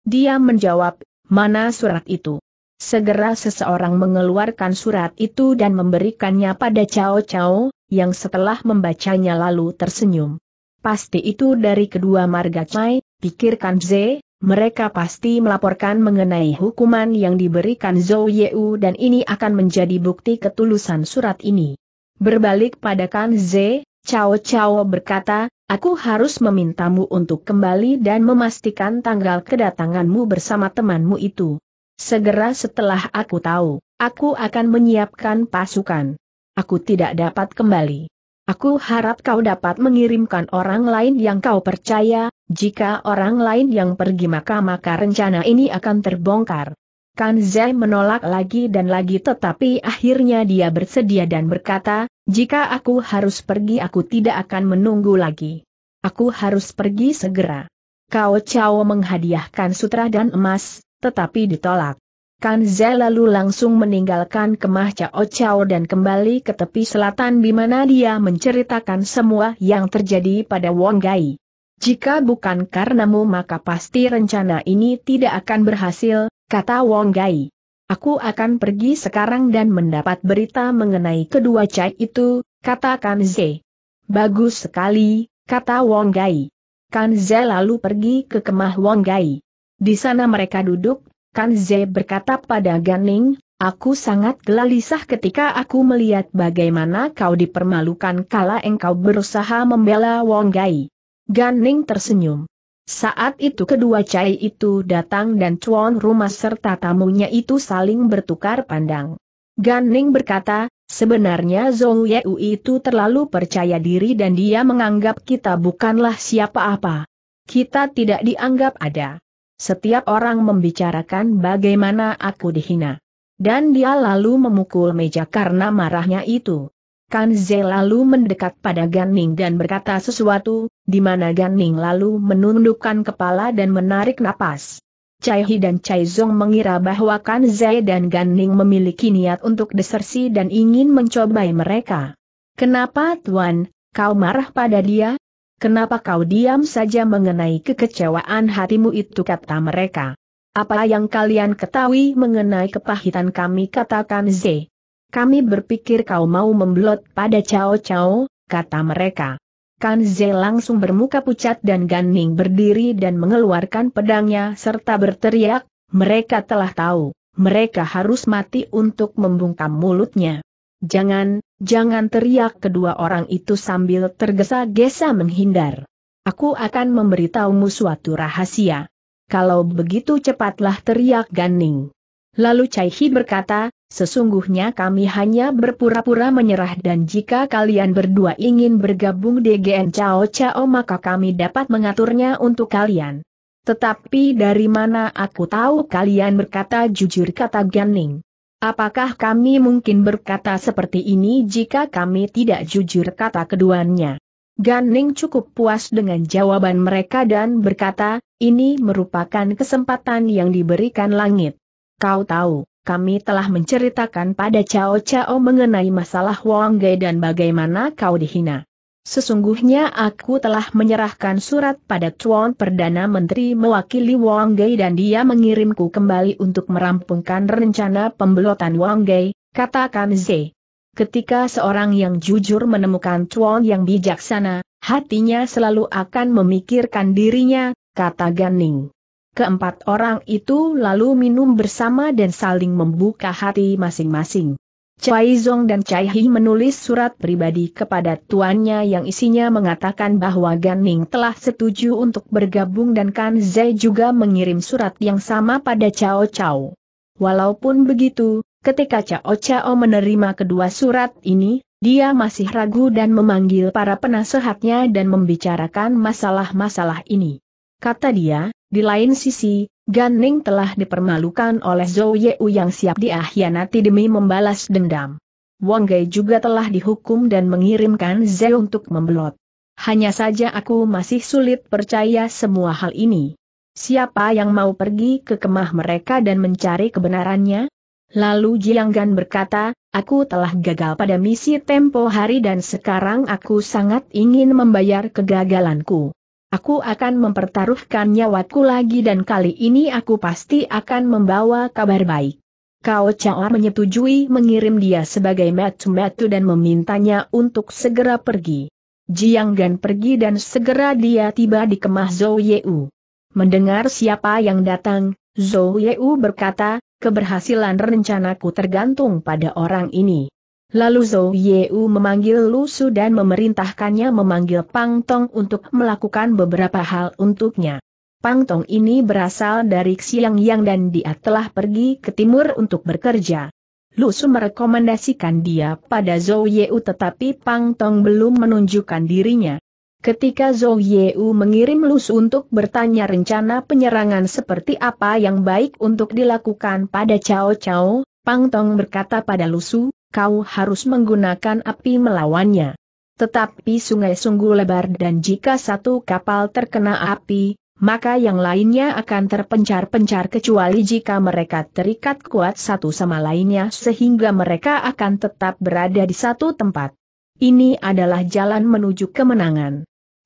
Dia menjawab, mana surat itu? Segera seseorang mengeluarkan surat itu dan memberikannya pada Cao Cao, yang setelah membacanya lalu tersenyum. Pasti itu dari kedua marga Cai, pikirkan Z, mereka pasti melaporkan mengenai hukuman yang diberikan Zhou Yeu dan ini akan menjadi bukti ketulusan surat ini. Berbalik pada Kan Z, Cao Cao berkata, Aku harus memintamu untuk kembali dan memastikan tanggal kedatanganmu bersama temanmu itu. Segera setelah aku tahu, aku akan menyiapkan pasukan. Aku tidak dapat kembali. Aku harap kau dapat mengirimkan orang lain yang kau percaya, jika orang lain yang pergi maka maka rencana ini akan terbongkar. Kan Zai menolak lagi dan lagi tetapi akhirnya dia bersedia dan berkata, jika aku harus pergi aku tidak akan menunggu lagi. Aku harus pergi segera. Kao Chao menghadiahkan sutra dan emas, tetapi ditolak. Kan Zai lalu langsung meninggalkan kemah Cao Chao dan kembali ke tepi selatan di mana dia menceritakan semua yang terjadi pada Wong Gai. Jika bukan karenamu maka pasti rencana ini tidak akan berhasil, Kata Wong Gai. Aku akan pergi sekarang dan mendapat berita mengenai kedua cai itu, kata Kanze. Bagus sekali, kata Wong Gai. Kan Kanze lalu pergi ke kemah Wong Gai. Di sana mereka duduk, Kan Kanze berkata pada Ganing, Aku sangat gelisah ketika aku melihat bagaimana kau dipermalukan kala engkau berusaha membela Wong Gai. Ganing tersenyum. Saat itu kedua cai itu datang dan cuan rumah serta tamunya itu saling bertukar pandang. Gan Ning berkata, sebenarnya Zhou Yeu itu terlalu percaya diri dan dia menganggap kita bukanlah siapa-apa. Kita tidak dianggap ada. Setiap orang membicarakan bagaimana aku dihina. Dan dia lalu memukul meja karena marahnya itu. Kan Ze lalu mendekat pada Gan Ning dan berkata sesuatu, di mana Gan Ning lalu menundukkan kepala dan menarik napas. Cai Hi dan Cai Zong mengira bahwa Kan Ze dan Gan Ning memiliki niat untuk desersi dan ingin mencobai mereka. Kenapa Tuan, kau marah pada dia? Kenapa kau diam saja mengenai kekecewaan hatimu itu kata mereka? Apa yang kalian ketahui mengenai kepahitan kami katakan Z. Kami berpikir kau mau membelot pada Cao Cao, kata mereka. Kan Ze langsung bermuka pucat dan ganing berdiri dan mengeluarkan pedangnya serta berteriak, mereka telah tahu, mereka harus mati untuk membungkam mulutnya. Jangan, jangan teriak kedua orang itu sambil tergesa-gesa menghindar. Aku akan memberitahumu suatu rahasia. Kalau begitu cepatlah teriak Ganing. Lalu Cai Hi berkata, Sesungguhnya kami hanya berpura-pura menyerah dan jika kalian berdua ingin bergabung DGN Cao Cao maka kami dapat mengaturnya untuk kalian. Tetapi dari mana aku tahu kalian berkata jujur kata Ganing? Apakah kami mungkin berkata seperti ini jika kami tidak jujur kata keduanya? Ganing cukup puas dengan jawaban mereka dan berkata, ini merupakan kesempatan yang diberikan langit. Kau tahu kami telah menceritakan pada Cao Cao mengenai masalah Wang Gai dan bagaimana kau dihina. Sesungguhnya aku telah menyerahkan surat pada Tuan Perdana Menteri mewakili Wang Gai dan dia mengirimku kembali untuk merampungkan rencana pembelotan Wang Gai, katakan Z. Ketika seorang yang jujur menemukan Tuan yang bijaksana, hatinya selalu akan memikirkan dirinya, kata Ganing. Keempat orang itu lalu minum bersama dan saling membuka hati masing-masing. Chai Zong dan Chai Hi menulis surat pribadi kepada tuannya yang isinya mengatakan bahwa Gan Ning telah setuju untuk bergabung dan Kan Zai juga mengirim surat yang sama pada Cao. Chao. Walaupun begitu, ketika Cao Cao menerima kedua surat ini, dia masih ragu dan memanggil para penasehatnya dan membicarakan masalah-masalah ini kata dia, di lain sisi, Gan Ning telah dipermalukan oleh Zhou Yeu yang siap diahianati demi membalas dendam. Wang Gai juga telah dihukum dan mengirimkan Zhe untuk membelot. Hanya saja aku masih sulit percaya semua hal ini. Siapa yang mau pergi ke kemah mereka dan mencari kebenarannya? Lalu Jiang Gan berkata, aku telah gagal pada misi tempo hari dan sekarang aku sangat ingin membayar kegagalanku. Aku akan mempertaruhkan nyawaku lagi dan kali ini aku pasti akan membawa kabar baik. Kau Chaor menyetujui mengirim dia sebagai metu-metu dan memintanya untuk segera pergi. Jiang Gan pergi dan segera dia tiba di kemah Zhou Yeu. Mendengar siapa yang datang, Zhou Yeu berkata, keberhasilan rencanaku tergantung pada orang ini. Lalu Zhou Yeu memanggil Lu Su dan memerintahkannya memanggil Pang Tong untuk melakukan beberapa hal untuknya. Pang Tong ini berasal dari Xiang Yang dan dia telah pergi ke timur untuk bekerja. Lu Su merekomendasikan dia pada Zhou Yeu tetapi Pang Tong belum menunjukkan dirinya. Ketika Zhou Yeu mengirim Lu Su untuk bertanya rencana penyerangan seperti apa yang baik untuk dilakukan pada Cao Cao, Pang Tong berkata pada Lu Su kau harus menggunakan api melawannya. Tetapi sungai sungguh lebar dan jika satu kapal terkena api, maka yang lainnya akan terpencar-pencar kecuali jika mereka terikat kuat satu sama lainnya sehingga mereka akan tetap berada di satu tempat. Ini adalah jalan menuju kemenangan.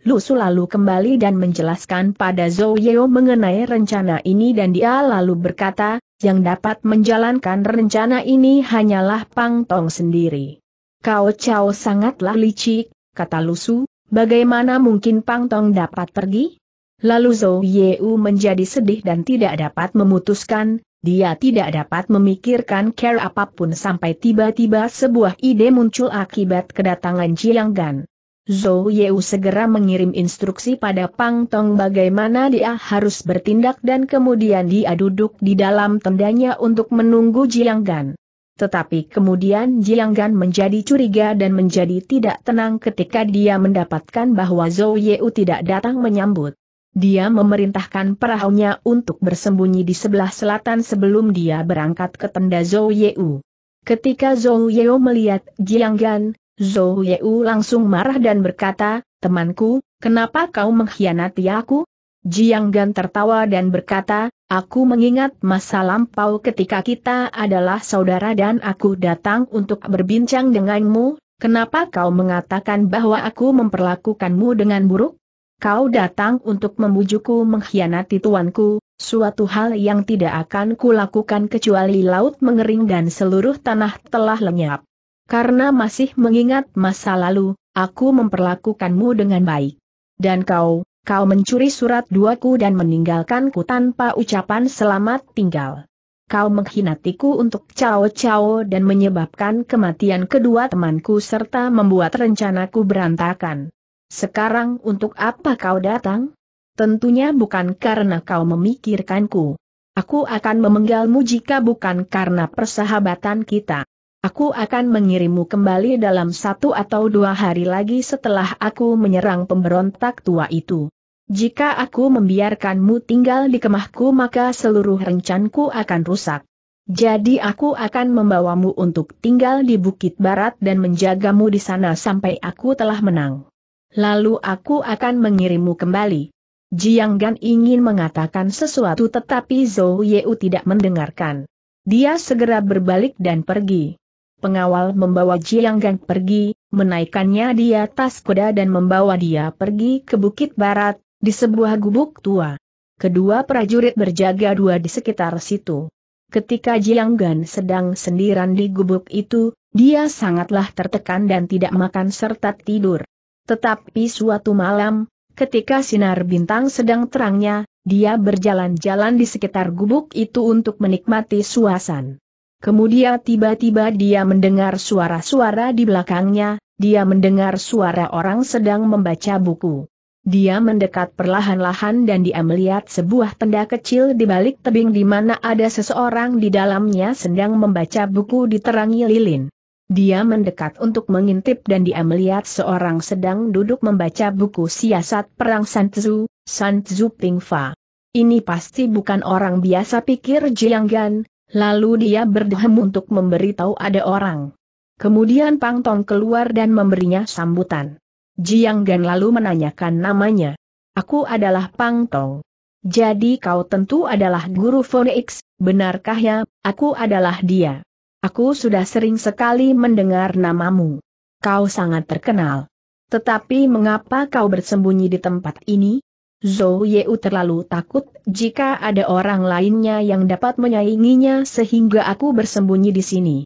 Lu Su lalu kembali dan menjelaskan pada Zhou Yeo mengenai rencana ini dan dia lalu berkata, yang dapat menjalankan rencana ini hanyalah Pang Tong sendiri. Kau Chao sangatlah licik, kata Lu Su, bagaimana mungkin Pang Tong dapat pergi? Lalu Zhou Yeo menjadi sedih dan tidak dapat memutuskan, dia tidak dapat memikirkan care apapun sampai tiba-tiba sebuah ide muncul akibat kedatangan Jiang Gan. Zhou Yeu segera mengirim instruksi pada Pang Tong bagaimana dia harus bertindak dan kemudian dia duduk di dalam tendanya untuk menunggu Jiang Gan. Tetapi kemudian Jiang Gan menjadi curiga dan menjadi tidak tenang ketika dia mendapatkan bahwa Zhou Yeu tidak datang menyambut. Dia memerintahkan perahunya untuk bersembunyi di sebelah selatan sebelum dia berangkat ke tenda Zhou Yeu. Ketika Zhou Yeo melihat Jiang Gan, Zhou Yeu langsung marah dan berkata, temanku, kenapa kau mengkhianati aku? Jiang Gan tertawa dan berkata, aku mengingat masa lampau ketika kita adalah saudara dan aku datang untuk berbincang denganmu, kenapa kau mengatakan bahwa aku memperlakukanmu dengan buruk? Kau datang untuk membujuku mengkhianati tuanku, suatu hal yang tidak akan kulakukan kecuali laut mengering dan seluruh tanah telah lenyap. Karena masih mengingat masa lalu, aku memperlakukanmu dengan baik. Dan kau, kau mencuri surat duaku dan meninggalkanku tanpa ucapan selamat tinggal. Kau menghinatiku untuk cao-cao dan menyebabkan kematian kedua temanku serta membuat rencanaku berantakan. Sekarang untuk apa kau datang? Tentunya bukan karena kau memikirkanku. Aku akan memenggalmu jika bukan karena persahabatan kita. Aku akan mengirimmu kembali dalam satu atau dua hari lagi setelah aku menyerang pemberontak tua itu. Jika aku membiarkanmu tinggal di kemahku maka seluruh rencanku akan rusak. Jadi aku akan membawamu untuk tinggal di Bukit Barat dan menjagamu di sana sampai aku telah menang. Lalu aku akan mengirimmu kembali. Jiang Gan ingin mengatakan sesuatu tetapi Zhou Yeu tidak mendengarkan. Dia segera berbalik dan pergi. Pengawal membawa Jiang Gang pergi, menaikannya di atas kuda dan membawa dia pergi ke bukit barat, di sebuah gubuk tua. Kedua prajurit berjaga dua di sekitar situ. Ketika Jiang Gan sedang sendirian di gubuk itu, dia sangatlah tertekan dan tidak makan serta tidur. Tetapi suatu malam, ketika sinar bintang sedang terangnya, dia berjalan-jalan di sekitar gubuk itu untuk menikmati suasana. Kemudian tiba-tiba dia mendengar suara-suara di belakangnya, dia mendengar suara orang sedang membaca buku. Dia mendekat perlahan-lahan dan dia melihat sebuah tenda kecil di balik tebing di mana ada seseorang di dalamnya sedang membaca buku diterangi lilin. Dia mendekat untuk mengintip dan dia melihat seorang sedang duduk membaca buku siasat perang Sanzu, Sanzu Pingfa. Ini pasti bukan orang biasa pikir Jiang Gan, Lalu dia berdehem untuk memberitahu ada orang. Kemudian Pang Tong keluar dan memberinya sambutan. Jiang Gan lalu menanyakan namanya. Aku adalah Pang Tong. Jadi kau tentu adalah guru Phoenix, benarkah ya, aku adalah dia. Aku sudah sering sekali mendengar namamu. Kau sangat terkenal. Tetapi mengapa kau bersembunyi di tempat ini? Zhou Yeu terlalu takut jika ada orang lainnya yang dapat menyainginya sehingga aku bersembunyi di sini.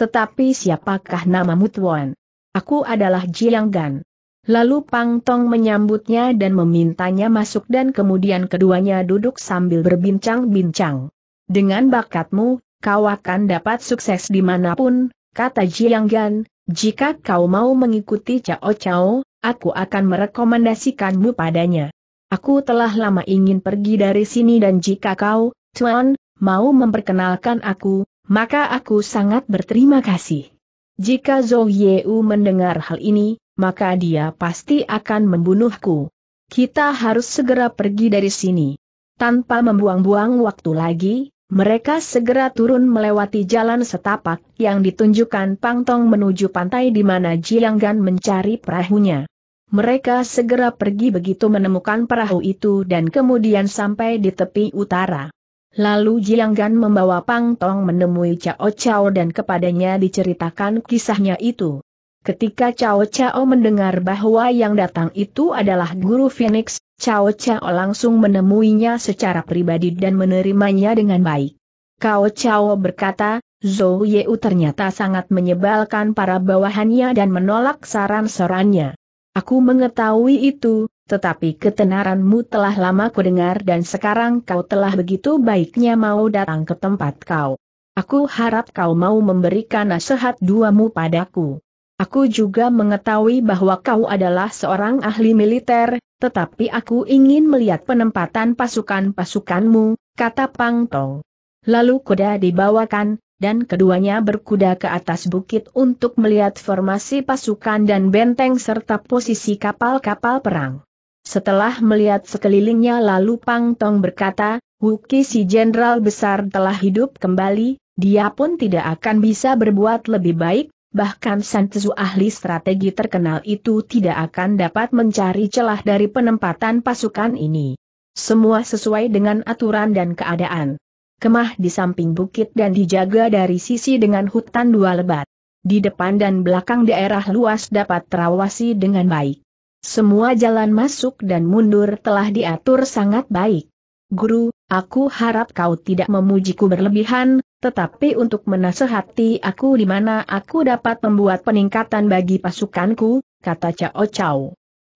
Tetapi siapakah nama Mutuan? Aku adalah Jiang Gan. Lalu Pang Tong menyambutnya dan memintanya masuk dan kemudian keduanya duduk sambil berbincang-bincang. Dengan bakatmu, kau akan dapat sukses dimanapun, kata Jiang Gan, jika kau mau mengikuti Cao Cao, aku akan merekomendasikanmu padanya. Aku telah lama ingin pergi dari sini dan jika kau, Tuan, mau memperkenalkan aku, maka aku sangat berterima kasih. Jika Zhou Yeu mendengar hal ini, maka dia pasti akan membunuhku. Kita harus segera pergi dari sini. Tanpa membuang-buang waktu lagi, mereka segera turun melewati jalan setapak yang ditunjukkan Pang Tong menuju pantai di mana Gan mencari perahunya. Mereka segera pergi begitu menemukan perahu itu dan kemudian sampai di tepi utara. Lalu Jiang Gan membawa Pang Tong menemui Cao Cao dan kepadanya diceritakan kisahnya itu. Ketika Cao Cao mendengar bahwa yang datang itu adalah guru Phoenix, Cao Cao langsung menemuinya secara pribadi dan menerimanya dengan baik. Cao Cao berkata, Zhou Yeu ternyata sangat menyebalkan para bawahannya dan menolak saran-sarannya. Aku mengetahui itu, tetapi ketenaranmu telah lama kudengar dan sekarang kau telah begitu baiknya mau datang ke tempat kau. Aku harap kau mau memberikan nasihat duamu padaku. Aku juga mengetahui bahwa kau adalah seorang ahli militer, tetapi aku ingin melihat penempatan pasukan-pasukanmu, kata Pang Tong. Lalu kuda dibawakan, dan keduanya berkuda ke atas bukit untuk melihat formasi pasukan dan benteng serta posisi kapal-kapal perang. Setelah melihat sekelilingnya lalu Pang Tong berkata, Wuki si jenderal besar telah hidup kembali, dia pun tidak akan bisa berbuat lebih baik, bahkan Santezu ahli strategi terkenal itu tidak akan dapat mencari celah dari penempatan pasukan ini. Semua sesuai dengan aturan dan keadaan kemah di samping bukit dan dijaga dari sisi dengan hutan dua lebat. Di depan dan belakang daerah luas dapat terawasi dengan baik. Semua jalan masuk dan mundur telah diatur sangat baik. Guru, aku harap kau tidak memujiku berlebihan, tetapi untuk menasehati aku di mana aku dapat membuat peningkatan bagi pasukanku, kata Cao Cao.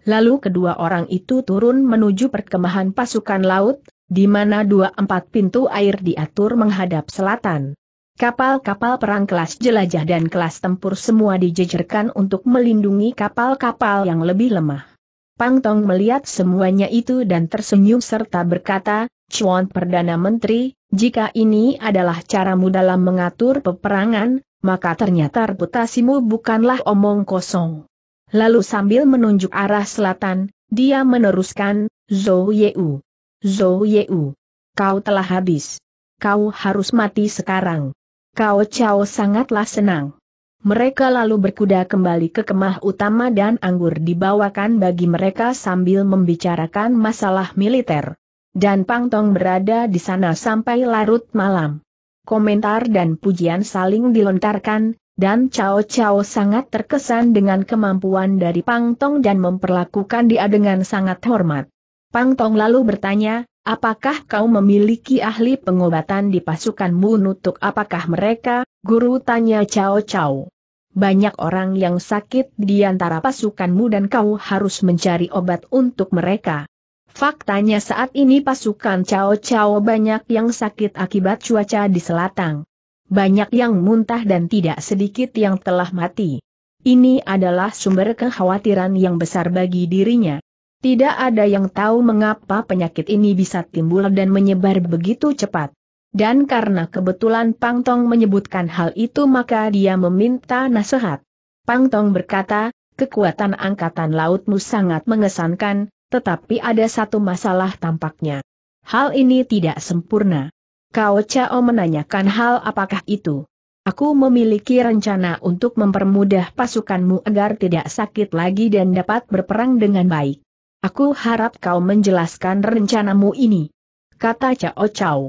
Lalu kedua orang itu turun menuju perkemahan pasukan laut, di mana dua empat pintu air diatur menghadap selatan. Kapal-kapal perang kelas jelajah dan kelas tempur semua dijejerkan untuk melindungi kapal-kapal yang lebih lemah. Pang Tong melihat semuanya itu dan tersenyum serta berkata, Chuan Perdana Menteri, jika ini adalah caramu dalam mengatur peperangan, maka ternyata reputasimu bukanlah omong kosong. Lalu sambil menunjuk arah selatan, dia meneruskan, Zhou Yeu, Zhou Yeu. Kau telah habis. Kau harus mati sekarang. Kau Chao sangatlah senang. Mereka lalu berkuda kembali ke kemah utama dan anggur dibawakan bagi mereka sambil membicarakan masalah militer. Dan Pang Tong berada di sana sampai larut malam. Komentar dan pujian saling dilontarkan, dan Chao Cao sangat terkesan dengan kemampuan dari Pang Tong dan memperlakukan dia dengan sangat hormat. Pang Tong lalu bertanya, apakah kau memiliki ahli pengobatan di pasukanmu untuk apakah mereka, guru tanya Cao Cao. Banyak orang yang sakit di antara pasukanmu dan kau harus mencari obat untuk mereka. Faktanya saat ini pasukan Cao Cao banyak yang sakit akibat cuaca di selatan. Banyak yang muntah dan tidak sedikit yang telah mati. Ini adalah sumber kekhawatiran yang besar bagi dirinya. Tidak ada yang tahu mengapa penyakit ini bisa timbul dan menyebar begitu cepat. Dan karena kebetulan Pang Tong menyebutkan hal itu maka dia meminta nasihat. Pang Tong berkata, kekuatan angkatan lautmu sangat mengesankan, tetapi ada satu masalah tampaknya. Hal ini tidak sempurna. Kau Cao menanyakan hal apakah itu. Aku memiliki rencana untuk mempermudah pasukanmu agar tidak sakit lagi dan dapat berperang dengan baik. Aku harap kau menjelaskan rencanamu ini. Kata Cao Cao.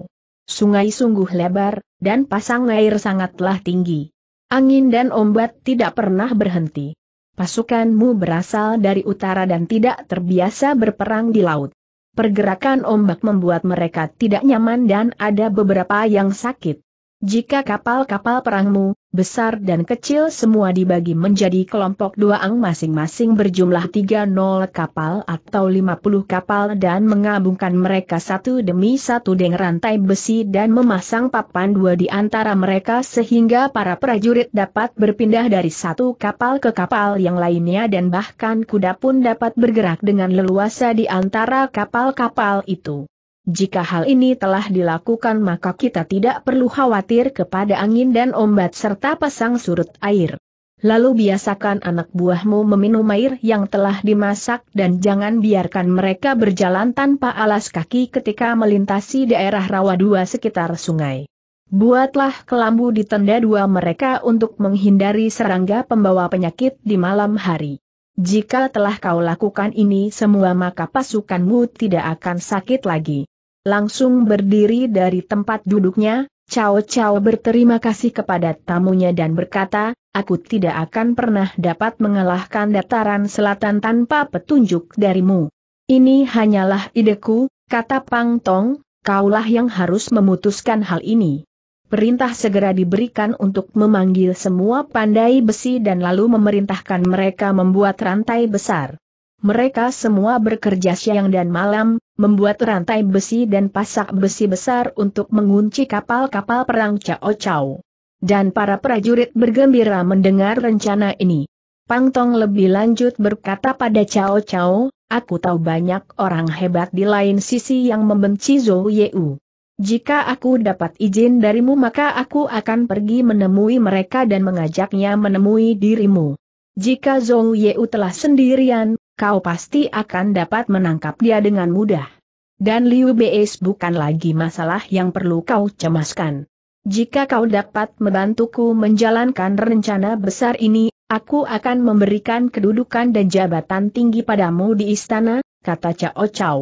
Sungai sungguh lebar, dan pasang air sangatlah tinggi. Angin dan ombak tidak pernah berhenti. Pasukanmu berasal dari utara dan tidak terbiasa berperang di laut. Pergerakan ombak membuat mereka tidak nyaman dan ada beberapa yang sakit. Jika kapal-kapal perangmu, besar dan kecil semua dibagi menjadi kelompok dua ang masing-masing berjumlah 30 kapal atau 50 kapal dan mengabungkan mereka satu demi satu dengan rantai besi dan memasang papan dua di antara mereka sehingga para prajurit dapat berpindah dari satu kapal ke kapal yang lainnya dan bahkan kuda pun dapat bergerak dengan leluasa di antara kapal-kapal itu. Jika hal ini telah dilakukan maka kita tidak perlu khawatir kepada angin dan ombak serta pasang surut air. Lalu biasakan anak buahmu meminum air yang telah dimasak dan jangan biarkan mereka berjalan tanpa alas kaki ketika melintasi daerah rawa dua sekitar sungai. Buatlah kelambu di tenda dua mereka untuk menghindari serangga pembawa penyakit di malam hari. Jika telah kau lakukan ini semua maka pasukanmu tidak akan sakit lagi. Langsung berdiri dari tempat duduknya, Cao Cao berterima kasih kepada tamunya dan berkata, aku tidak akan pernah dapat mengalahkan dataran selatan tanpa petunjuk darimu. Ini hanyalah ideku, kata Pang Tong, kaulah yang harus memutuskan hal ini. Perintah segera diberikan untuk memanggil semua pandai besi dan lalu memerintahkan mereka membuat rantai besar. Mereka semua bekerja siang dan malam, membuat rantai besi dan pasak besi besar untuk mengunci kapal-kapal perang Cao Cao. Dan para prajurit bergembira mendengar rencana ini. Pang Tong lebih lanjut berkata pada Cao Cao, aku tahu banyak orang hebat di lain sisi yang membenci Zhou Yeu. Jika aku dapat izin darimu maka aku akan pergi menemui mereka dan mengajaknya menemui dirimu. Jika Zhou Yeu telah sendirian, kau pasti akan dapat menangkap dia dengan mudah. Dan Liu Beis bukan lagi masalah yang perlu kau cemaskan. Jika kau dapat membantuku menjalankan rencana besar ini, aku akan memberikan kedudukan dan jabatan tinggi padamu di istana, kata Cao Cao.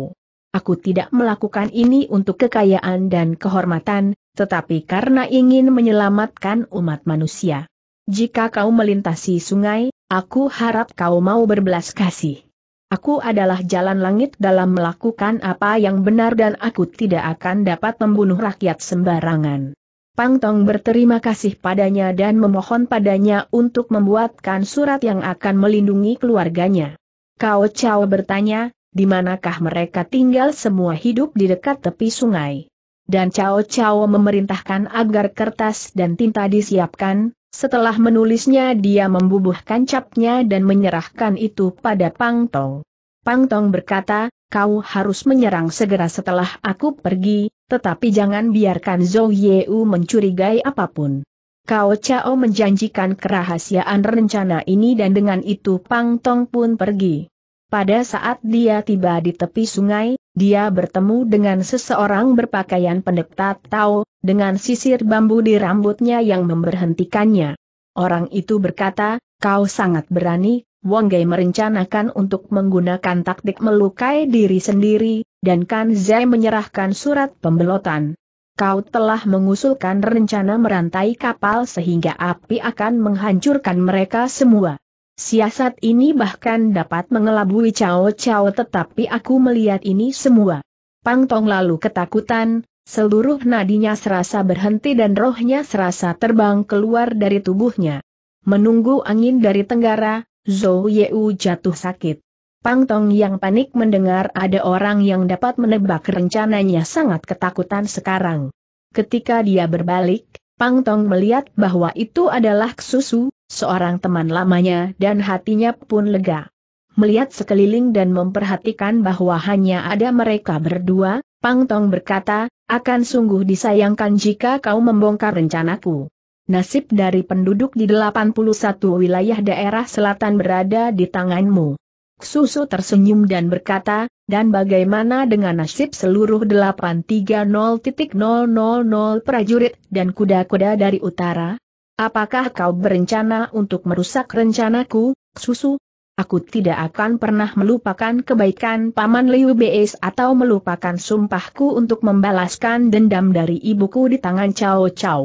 Aku tidak melakukan ini untuk kekayaan dan kehormatan, tetapi karena ingin menyelamatkan umat manusia. Jika kau melintasi sungai, Aku harap kau mau berbelas kasih. Aku adalah jalan langit dalam melakukan apa yang benar dan aku tidak akan dapat membunuh rakyat sembarangan. Pang Tong berterima kasih padanya dan memohon padanya untuk membuatkan surat yang akan melindungi keluarganya. Kau Chao bertanya, di manakah mereka tinggal semua hidup di dekat tepi sungai? Dan Cao Cao memerintahkan agar kertas dan tinta disiapkan, setelah menulisnya dia membubuhkan capnya dan menyerahkan itu pada Pang Tong. Pang Tong berkata, kau harus menyerang segera setelah aku pergi, tetapi jangan biarkan Zhou Yeu mencurigai apapun. Kao Chao menjanjikan kerahasiaan rencana ini dan dengan itu Pang Tong pun pergi. Pada saat dia tiba di tepi sungai, dia bertemu dengan seseorang berpakaian pendeta Tao, dengan sisir bambu di rambutnya yang memberhentikannya. Orang itu berkata, kau sangat berani, Wong Gai merencanakan untuk menggunakan taktik melukai diri sendiri, dan Kan Zai menyerahkan surat pembelotan. Kau telah mengusulkan rencana merantai kapal sehingga api akan menghancurkan mereka semua. Siasat ini bahkan dapat mengelabui Cao Cao tetapi aku melihat ini semua. Pang Tong lalu ketakutan, Seluruh nadinya serasa berhenti dan rohnya serasa terbang keluar dari tubuhnya. Menunggu angin dari tenggara, Zhou Yeu jatuh sakit. Pang Tong yang panik mendengar ada orang yang dapat menebak rencananya sangat ketakutan sekarang. Ketika dia berbalik, Pang Tong melihat bahwa itu adalah Susu, seorang teman lamanya dan hatinya pun lega. Melihat sekeliling dan memperhatikan bahwa hanya ada mereka berdua, Pang Tong berkata, akan sungguh disayangkan jika kau membongkar rencanaku. Nasib dari penduduk di 81 wilayah daerah selatan berada di tanganmu. Susu tersenyum dan berkata, dan bagaimana dengan nasib seluruh 830.000 prajurit dan kuda-kuda dari utara? Apakah kau berencana untuk merusak rencanaku, Susu? Aku tidak akan pernah melupakan kebaikan Paman Liu Beis atau melupakan sumpahku untuk membalaskan dendam dari ibuku di tangan Cao Cao.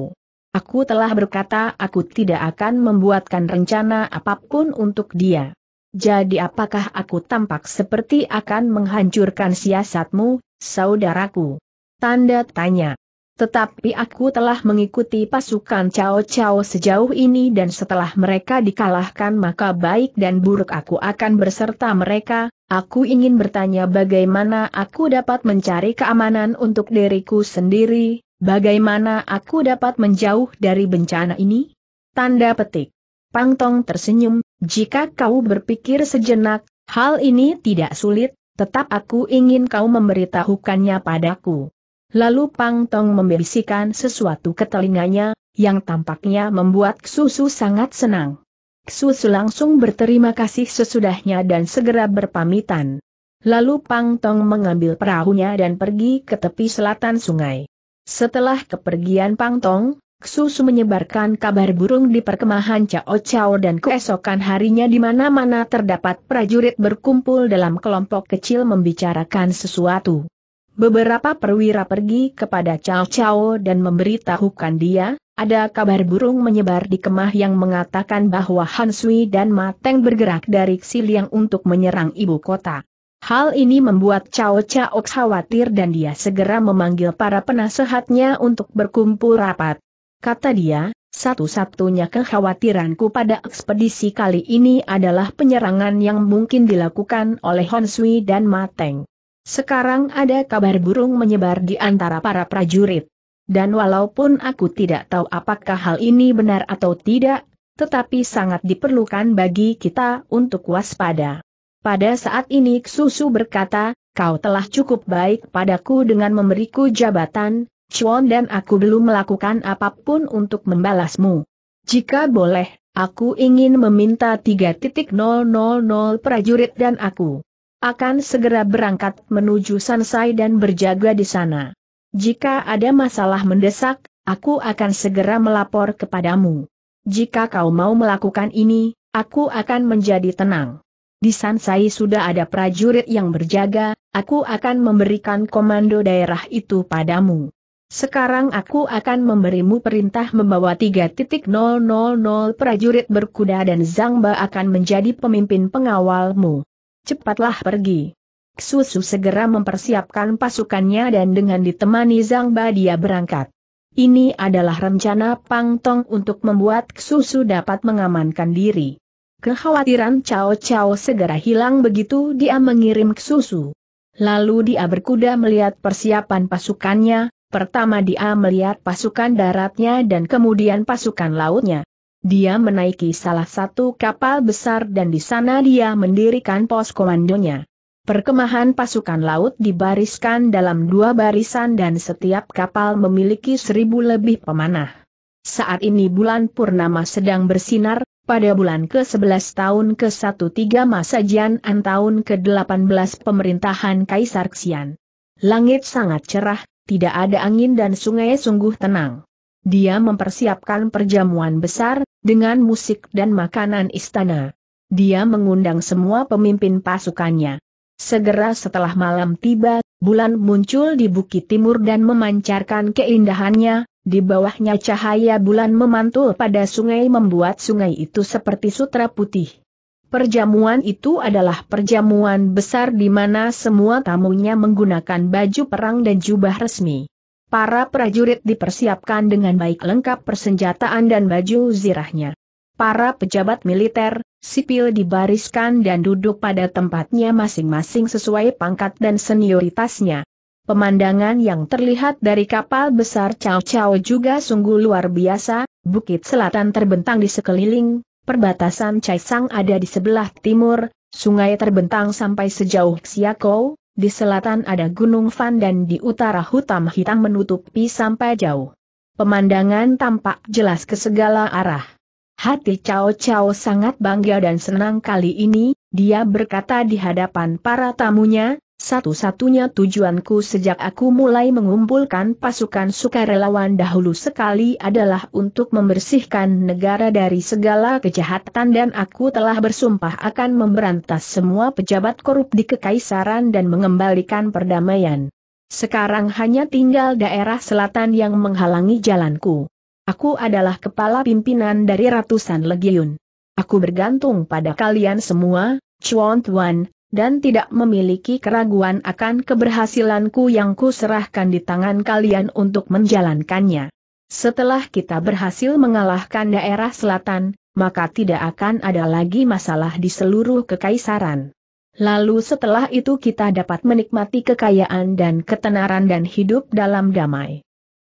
Aku telah berkata aku tidak akan membuatkan rencana apapun untuk dia. Jadi apakah aku tampak seperti akan menghancurkan siasatmu, saudaraku? Tanda tanya. Tetapi aku telah mengikuti pasukan Cao Cao sejauh ini dan setelah mereka dikalahkan maka baik dan buruk aku akan berserta mereka, aku ingin bertanya bagaimana aku dapat mencari keamanan untuk diriku sendiri, bagaimana aku dapat menjauh dari bencana ini? Tanda petik. Pang Tong tersenyum, jika kau berpikir sejenak, hal ini tidak sulit, tetap aku ingin kau memberitahukannya padaku. Lalu Pang Tong membisikkan sesuatu ke telinganya, yang tampaknya membuat Susu sangat senang. Susu langsung berterima kasih sesudahnya dan segera berpamitan. Lalu Pang Tong mengambil perahunya dan pergi ke tepi selatan sungai. Setelah kepergian Pang Tong, Susu menyebarkan kabar burung di perkemahan Cao Cao dan keesokan harinya di mana-mana terdapat prajurit berkumpul dalam kelompok kecil membicarakan sesuatu. Beberapa perwira pergi kepada Cao Cao dan memberitahukan dia, ada kabar burung menyebar di Kemah yang mengatakan bahwa Han Sui dan Ma Teng bergerak dari Xiliang untuk menyerang ibu kota. Hal ini membuat Cao Cao khawatir dan dia segera memanggil para penasehatnya untuk berkumpul rapat. Kata dia, satu-satunya kekhawatiranku pada ekspedisi kali ini adalah penyerangan yang mungkin dilakukan oleh Sui dan Ma Teng. Sekarang ada kabar burung menyebar di antara para prajurit. Dan walaupun aku tidak tahu apakah hal ini benar atau tidak, tetapi sangat diperlukan bagi kita untuk waspada. Pada saat ini Susu berkata, kau telah cukup baik padaku dengan memberiku jabatan, Chuan dan aku belum melakukan apapun untuk membalasmu. Jika boleh, aku ingin meminta 3.000 prajurit dan aku akan segera berangkat menuju Sansai dan berjaga di sana. Jika ada masalah mendesak, aku akan segera melapor kepadamu. Jika kau mau melakukan ini, aku akan menjadi tenang. Di Sansai sudah ada prajurit yang berjaga, aku akan memberikan komando daerah itu padamu. Sekarang aku akan memberimu perintah membawa 3.000 prajurit berkuda dan Zangba akan menjadi pemimpin pengawalmu cepatlah pergi. Xusu segera mempersiapkan pasukannya dan dengan ditemani Zhang Ba dia berangkat. Ini adalah rencana Pang Tong untuk membuat Xusu dapat mengamankan diri. Kekhawatiran Cao Cao segera hilang begitu dia mengirim Xusu. Lalu dia berkuda melihat persiapan pasukannya, pertama dia melihat pasukan daratnya dan kemudian pasukan lautnya. Dia menaiki salah satu kapal besar dan di sana dia mendirikan pos komandonya. Perkemahan pasukan laut dibariskan dalam dua barisan dan setiap kapal memiliki seribu lebih pemanah. Saat ini bulan Purnama sedang bersinar, pada bulan ke-11 tahun ke-13 masa Jian'an tahun ke-18 pemerintahan Kaisar Xian. Langit sangat cerah, tidak ada angin dan sungai sungguh tenang. Dia mempersiapkan perjamuan besar, dengan musik dan makanan istana. Dia mengundang semua pemimpin pasukannya. Segera setelah malam tiba, bulan muncul di bukit timur dan memancarkan keindahannya, di bawahnya cahaya bulan memantul pada sungai membuat sungai itu seperti sutra putih. Perjamuan itu adalah perjamuan besar di mana semua tamunya menggunakan baju perang dan jubah resmi. Para prajurit dipersiapkan dengan baik lengkap persenjataan dan baju zirahnya. Para pejabat militer, sipil dibariskan dan duduk pada tempatnya masing-masing sesuai pangkat dan senioritasnya. Pemandangan yang terlihat dari kapal besar Cao Cao juga sungguh luar biasa, bukit selatan terbentang di sekeliling, perbatasan Caisang ada di sebelah timur, sungai terbentang sampai sejauh Xiakou, di selatan ada Gunung Fan dan di utara hutan hitam menutupi sampai jauh. Pemandangan tampak jelas ke segala arah. Hati Cao Cao sangat bangga dan senang kali ini, dia berkata di hadapan para tamunya, satu-satunya tujuanku sejak aku mulai mengumpulkan pasukan sukarelawan dahulu sekali adalah untuk membersihkan negara dari segala kejahatan dan aku telah bersumpah akan memberantas semua pejabat korup di kekaisaran dan mengembalikan perdamaian. Sekarang hanya tinggal daerah selatan yang menghalangi jalanku. Aku adalah kepala pimpinan dari ratusan legiun. Aku bergantung pada kalian semua, Chuan Tuan, dan tidak memiliki keraguan akan keberhasilanku yang kuserahkan di tangan kalian untuk menjalankannya. Setelah kita berhasil mengalahkan daerah selatan, maka tidak akan ada lagi masalah di seluruh kekaisaran. Lalu setelah itu kita dapat menikmati kekayaan dan ketenaran dan hidup dalam damai.